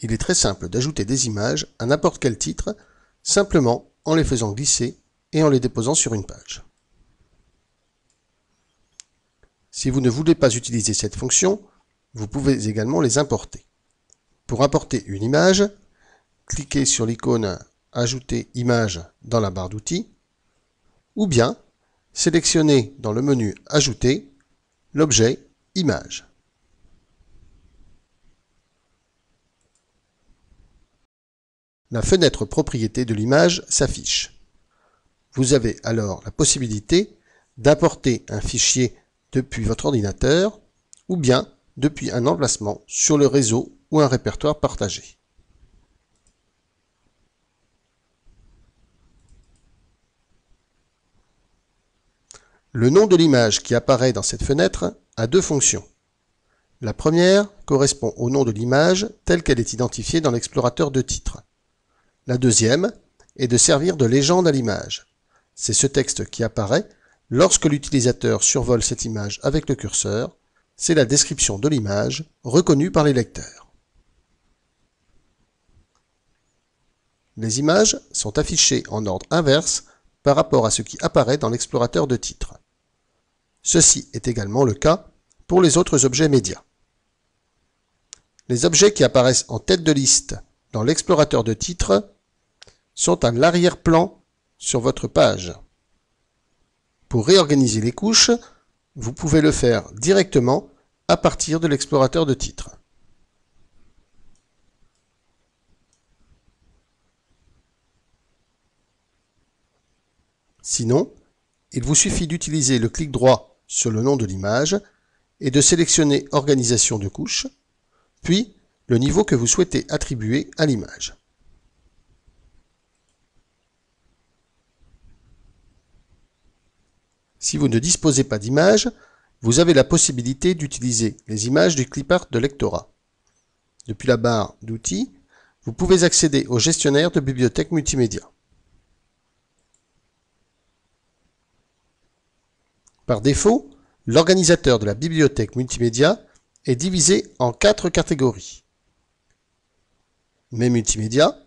Il est très simple d'ajouter des images à n'importe quel titre, simplement en les faisant glisser et en les déposant sur une page. Si vous ne voulez pas utiliser cette fonction, vous pouvez également les importer. Pour importer une image, cliquez sur l'icône Ajouter image dans la barre d'outils, ou bien sélectionnez dans le menu Ajouter L'objet image. La fenêtre propriété de l'image s'affiche. Vous avez alors la possibilité d'apporter un fichier depuis votre ordinateur ou bien depuis un emplacement sur le réseau ou un répertoire partagé. Le nom de l'image qui apparaît dans cette fenêtre a deux fonctions. La première correspond au nom de l'image telle qu'elle est identifiée dans l'explorateur de titres. La deuxième est de servir de légende à l'image. C'est ce texte qui apparaît lorsque l'utilisateur survole cette image avec le curseur. C'est la description de l'image reconnue par les lecteurs. Les images sont affichées en ordre inverse par rapport à ce qui apparaît dans l'explorateur de titres. Ceci est également le cas pour les autres objets médias. Les objets qui apparaissent en tête de liste dans l'explorateur de titres sont à l'arrière-plan sur votre page. Pour réorganiser les couches, vous pouvez le faire directement à partir de l'explorateur de titres. Sinon, il vous suffit d'utiliser le clic droit sur le nom de l'image et de sélectionner Organisation de couches, puis le niveau que vous souhaitez attribuer à l'image. Si vous ne disposez pas d'image, vous avez la possibilité d'utiliser les images du clipart de lectorat. Depuis la barre d'outils, vous pouvez accéder au gestionnaire de bibliothèque multimédia. Par défaut, l'organisateur de la bibliothèque multimédia est divisé en quatre catégories. Mes multimédia,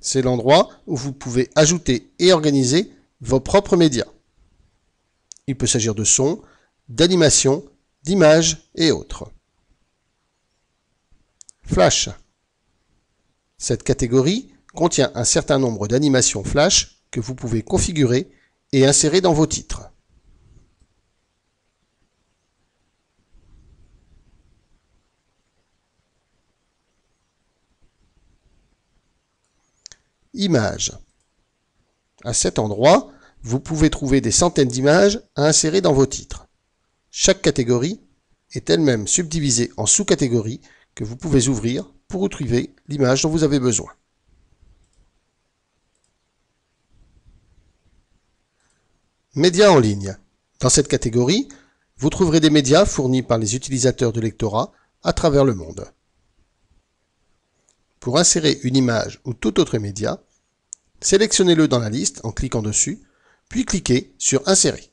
c'est l'endroit où vous pouvez ajouter et organiser vos propres médias. Il peut s'agir de sons, d'animations, d'images et autres. Flash. Cette catégorie contient un certain nombre d'animations Flash que vous pouvez configurer et insérer dans vos titres. Images. À cet endroit, vous pouvez trouver des centaines d'images à insérer dans vos titres. Chaque catégorie est elle-même subdivisée en sous-catégories que vous pouvez ouvrir pour retrouver l'image dont vous avez besoin. Médias en ligne. Dans cette catégorie, vous trouverez des médias fournis par les utilisateurs de lectorat à travers le monde. Pour insérer une image ou tout autre média, Sélectionnez-le dans la liste en cliquant dessus, puis cliquez sur Insérer.